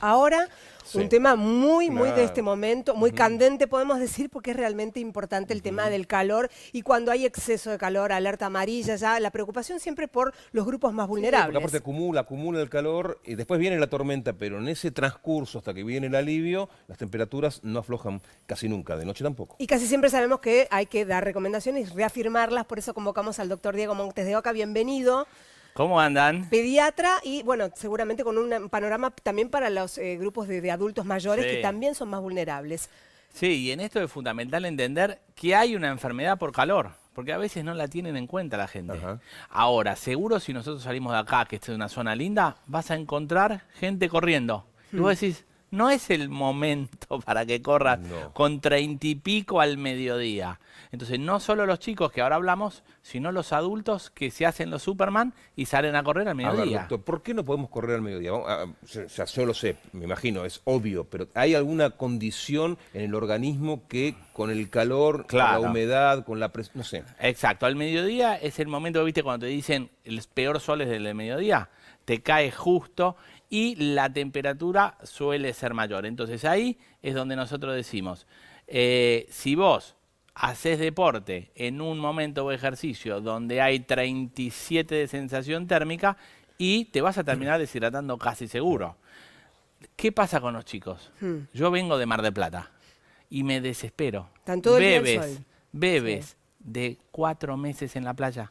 Ahora, un tema muy, muy de este momento, muy candente podemos decir, porque es realmente importante el tema del calor y cuando hay exceso de calor, alerta amarilla, ya la preocupación siempre por los grupos más vulnerables. porque acumula, acumula el calor y después viene la tormenta, pero en ese transcurso hasta que viene el alivio, las temperaturas no aflojan casi nunca, de noche tampoco. Y casi siempre sabemos que hay que dar recomendaciones y reafirmarlas, por eso convocamos al doctor Diego Montes de Oca, bienvenido. ¿Cómo andan? Pediatra y, bueno, seguramente con un panorama también para los eh, grupos de, adultos mayores que también son más vulnerables. Sí, y en esto es fundamental entender que hay una enfermedad por calor, porque a veces no la tienen en cuenta la gente. Ahora, seguro si nosotros salimos de acá, que esta es una zona linda, vas a encontrar gente corriendo. Y mm. decís, no es el momento para que corras con treinta y pico al mediodía. Entonces, no solo los chicos que ahora hablamos, sino los adultos que se hacen los Superman y salen a correr al mediodía. ¿por qué no podemos correr al mediodía? Ah, yo lo sé, me imagino, es obvio, pero ¿hay alguna condición en el organismo que con el calor, con la humedad, con la presión, no sé? Exacto, al mediodía es el momento, viste, cuando te dicen el peor soles del mediodía te cae justo y la temperatura suele ser mayor. Entonces ahí es donde nosotros decimos, eh, si vos haces deporte en un momento o ejercicio donde hay 37 de sensación térmica y te vas a terminar deshidratando casi seguro. ¿Qué pasa con los chicos? Hmm. Yo vengo de Mar del Plata y me desespero. ¿Tanto bebes, bebes de cuatro meses en la playa.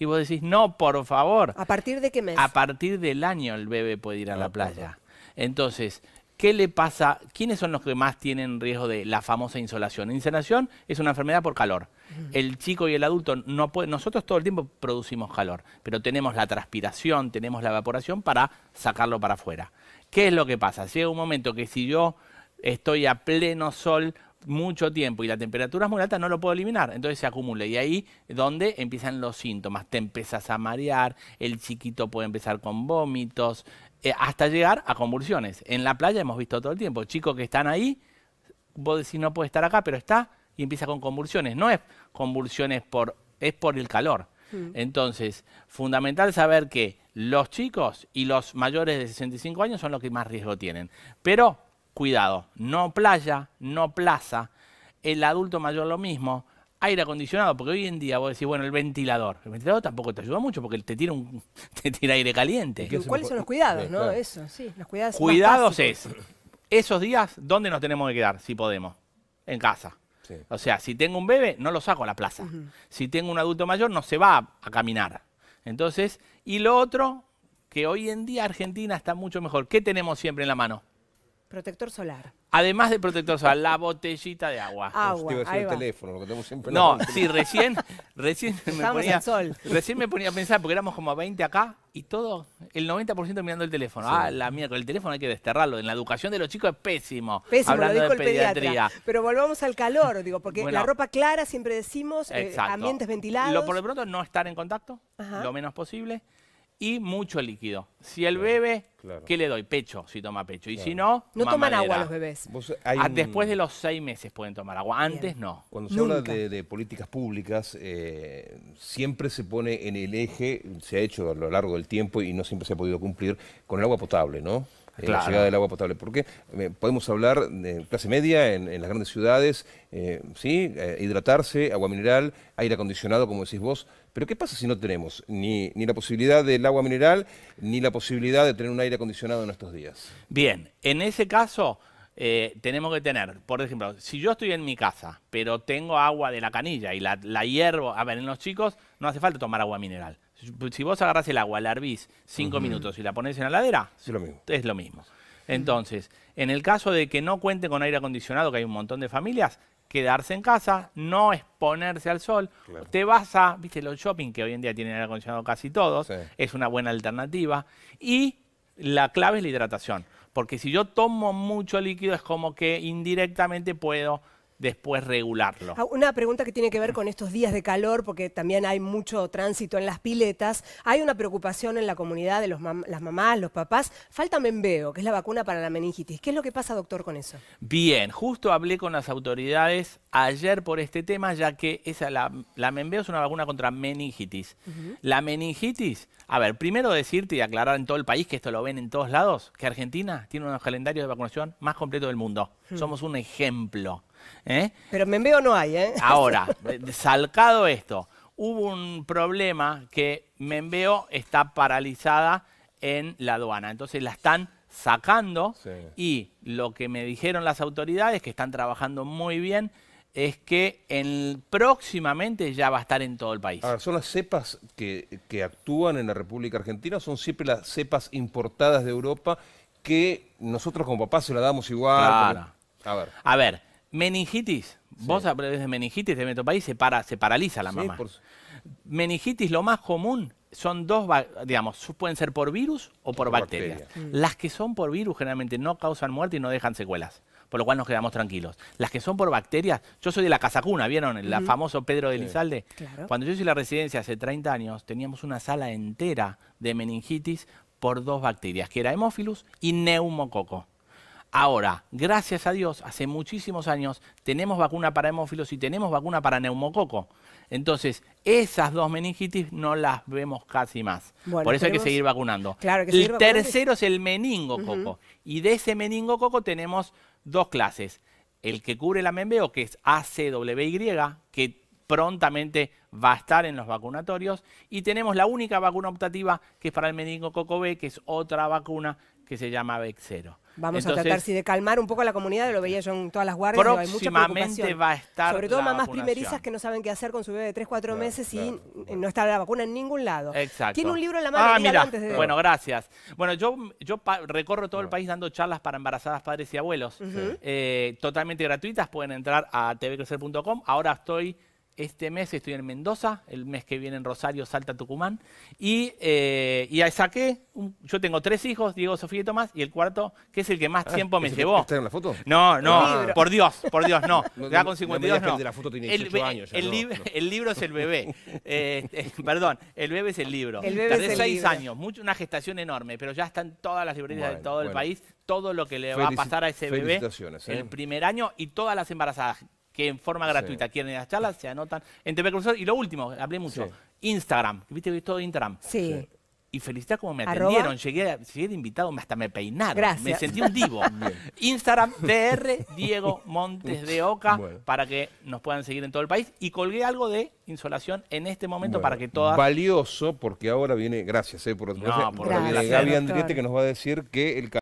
Y vos decís, no, por favor. ¿A partir de qué mes? A partir del año el bebé puede ir a la playa. Entonces, ¿Qué le pasa? ¿Quiénes son los que más tienen riesgo de la famosa insolación? Insolación es una enfermedad por calor. El chico y el adulto no pueden... nosotros todo el tiempo producimos calor, pero tenemos la transpiración, tenemos la evaporación para sacarlo para afuera. ¿Qué es lo que pasa? Llega un momento que si yo estoy a pleno sol, mucho tiempo y la temperatura es muy alta, no lo puedo eliminar. Entonces se acumula y ahí es donde empiezan los síntomas. Te empiezas a marear, el chiquito puede empezar con vómitos, eh, hasta llegar a convulsiones. En la playa hemos visto todo el tiempo, chicos que están ahí, vos decís no puede estar acá, pero está y empieza con convulsiones. No es convulsiones por, es por el calor. Mm. Entonces, fundamental saber que los chicos y los mayores de 65 años son los que más riesgo tienen. Pero cuidado, no playa, no plaza, el adulto mayor lo mismo, aire acondicionado, porque hoy en día vos decís, bueno, el ventilador. El ventilador tampoco te ayuda mucho porque te tira, aire caliente. ¿Cuáles son los cuidados, no? Eso, sí, los cuidados. es, esos días, ¿dónde nos tenemos que quedar, si podemos? En casa. O sea, si tengo un bebé, no lo saco a la plaza. Si tengo un adulto mayor, no se va a caminar. Entonces, y lo otro, que hoy en día Argentina está mucho mejor. ¿Qué tenemos siempre en la mano? Protector solar. Además de protector solar, la botellita de agua. Agua, Te va. a el teléfono, lo que tenemos siempre No, sí, recién, recién me ponía, recién me ponía a pensar, porque éramos como 20 acá y todo, el 90% mirando el teléfono. Ah, la mierda, el teléfono hay que desterrarlo. En la educación de los chicos es pésimo. Pésimo, lo dijo el pediatra. Pero volvamos al calor, digo, porque la ropa clara siempre decimos, eh, ambientes ventilados. Lo, por lo pronto, no estar en contacto, lo menos posible y mucho líquido. Si el bebé bebe, ¿qué le doy? Pecho, si toma pecho. Y si no, no toman agua los bebés. Ah, después de los seis meses pueden tomar agua, antes no. Cuando se habla de, políticas públicas, eh, siempre se pone en el eje, se ha hecho a lo largo del tiempo y no siempre se ha podido cumplir, con el agua potable, ¿no? la llegada del agua potable. Porque eh, podemos hablar de clase media en, las grandes ciudades, eh, eh, hidratarse, agua mineral, aire acondicionado, como decís vos. Pero ¿qué pasa si no tenemos ni, ni la posibilidad del agua mineral, ni la posibilidad de tener un aire acondicionado en estos días? Bien, en ese caso tenemos que tener, por ejemplo, si yo estoy en mi casa, pero tengo agua de la canilla y la, la hiervo, a ver, en los chicos no hace falta tomar agua mineral. Si vos agarrás el agua, la hervís cinco minutos y la pones en la ladera, es lo mismo. Entonces, en el caso de que no cuente con aire acondicionado, que hay un montón de familias, quedarse en casa, no exponerse al sol. Te vas a, viste, los shopping que hoy en día tienen aire acondicionado casi todos, es una buena alternativa. Y la clave es la hidratación, porque si yo tomo mucho líquido es como que indirectamente puedo después regularlo. Ah, una pregunta que tiene que ver con estos días de calor, porque también hay mucho tránsito en las piletas. Hay una preocupación en la comunidad de las mamás, los papás. Falta Membeo, que es la vacuna para la meningitis. ¿Qué es lo que pasa, doctor, con eso? Bien, justo hablé con las autoridades ayer por este tema, ya que esa, la, la es una vacuna contra meningitis. La meningitis, a ver, primero decirte y aclarar en todo el país, que esto lo ven en todos lados, que Argentina tiene unos calendarios de vacunación más completo del mundo. Hmm. Somos un ejemplo. ¿Eh? Pero membeo no hay, ¿eh? Ahora, salcado esto, hubo un problema que membeo está paralizada en la aduana. Entonces la están sacando y lo que me dijeron las autoridades, que están trabajando muy bien, es que en, próximamente ya va a estar en todo el país. Ahora, ¿son las cepas que, actúan en la República Argentina? ¿Son siempre las cepas importadas de Europa que nosotros como papás se la damos igual? A ver. A ver, Meningitis. Vos de meningitis, de meto país, se, para, se paraliza la mamá. Meningitis, lo más común, son dos, digamos, pueden ser por virus o por, bacterias. Mm. Las que son por virus generalmente no causan muerte y no dejan secuelas por lo cual nos quedamos tranquilos. Las que son por bacterias, yo soy de la Casacuna, ¿vieron? El famoso Pedro de Lizalde. Cuando yo hice la residencia hace 30 años, teníamos una sala entera de meningitis por dos bacterias, que era hemófilus y neumococo. Ahora, gracias a Dios, hace muchísimos años tenemos vacuna para hemófilos y tenemos vacuna para neumococo. Entonces, esas dos meningitis no las vemos casi más. Por eso hay que seguir vacunando. el tercero es el meningococo. Y de ese meningococo tenemos dos clases. El que cubre la membeo, que es ACWY, que prontamente va a estar en los vacunatorios. Y tenemos la única vacuna optativa, que es para el meningococo B, que es otra vacuna que se llama Vexero. Vamos a tratar sí, de calmar un poco a la comunidad, lo veía yo en todas las guardias, Próximamente hay mucha preocupación. va a estar Sobre todo mamás primerizas que no saben qué hacer con su bebé de 3, 4 meses y no está la vacuna en ningún lado. Exacto. Tiene un libro en la mano. Ah, mira. Bueno, gracias. Bueno, yo, yo recorro todo el país dando charlas para embarazadas, padres y abuelos, eh, totalmente gratuitas. Pueden entrar a tvcrecer.com. Ahora estoy este mes estoy en Mendoza, el mes que viene en Rosario, Salta, Tucumán. Y, eh, ahí saqué, yo tengo tres hijos, Diego, Sofía y Tomás, y el cuarto, que es el que más ah, tiempo me llevó. ¿Está en la foto? No, no, por Dios, por Dios, no. ya con 52 no. La foto tiene años, el, libro es el bebé. Eh, eh, perdón, el bebé es el libro. El bebé es seis años, una gestación enorme, pero ya están todas las librerías de todo el país, todo lo que le va a pasar a ese bebé el primer año y todas las embarazadas que en forma gratuita quieren las charlas, se anotan en TV Y lo último, hablé mucho, Instagram. ¿Viste que todo Instagram? sí. Y felicidad como me atendieron. Llegué, llegué de invitado, hasta me peinaron. Gracias. Me sentí un divo. Instagram DR Diego Montes de Oca para que nos puedan seguir en todo el país. Y colgué algo de insolación en este momento para que todas. Valioso, porque ahora viene, gracias eh, por, no, por que nos va a decir que el